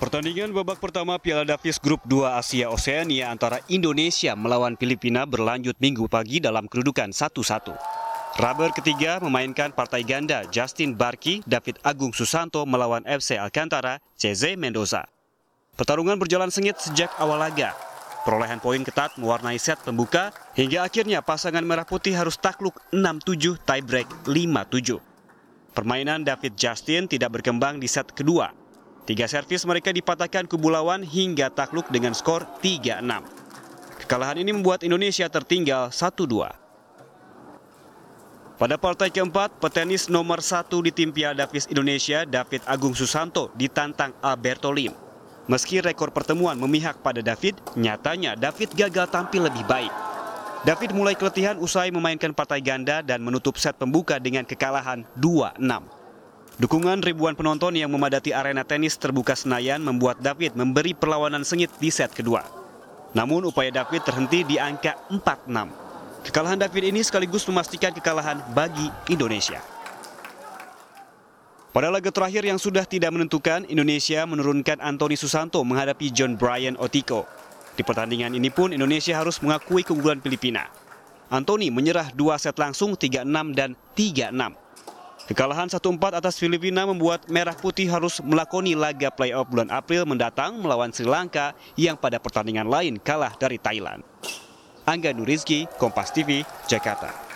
Pertandingan babak pertama Piala Davis Grup 2 Asia Oseania antara Indonesia melawan Filipina berlanjut minggu pagi dalam kedudukan 1-1. Rubber ketiga memainkan partai ganda Justin Barki, David Agung Susanto melawan FC Alcantara, CZ Mendoza. Pertarungan berjalan sengit sejak awal laga. Perolehan poin ketat mewarnai set pembuka hingga akhirnya pasangan merah putih harus takluk 6-7 tiebreak 5-7. Permainan David Justin tidak berkembang di set kedua Tiga servis mereka dipatahkan kubu lawan hingga takluk dengan skor 3-6. Kekalahan ini membuat Indonesia tertinggal 1-2. Pada partai keempat, petenis nomor satu di tim Piala Davis Indonesia, David Agung Susanto, ditantang Alberto Lim. Meski rekor pertemuan memihak pada David, nyatanya David gagal tampil lebih baik. David mulai keletihan usai memainkan partai ganda dan menutup set pembuka dengan kekalahan 2-6. Dukungan ribuan penonton yang memadati arena tenis terbuka Senayan membuat David memberi perlawanan sengit di set kedua. Namun upaya David terhenti di angka 4-6. Kekalahan David ini sekaligus memastikan kekalahan bagi Indonesia. Pada laga terakhir yang sudah tidak menentukan, Indonesia menurunkan Anthony Susanto menghadapi John Brian Otiko. Di pertandingan ini pun Indonesia harus mengakui keunggulan Filipina. Anthony menyerah dua set langsung 3-6 dan 3-6. Kekalahan 1-4 atas Filipina membuat Merah Putih harus melakoni laga playoff bulan April mendatang melawan Sri Lanka yang pada pertandingan lain kalah dari Thailand. Angga Nurizki, Kompas TV, Jakarta.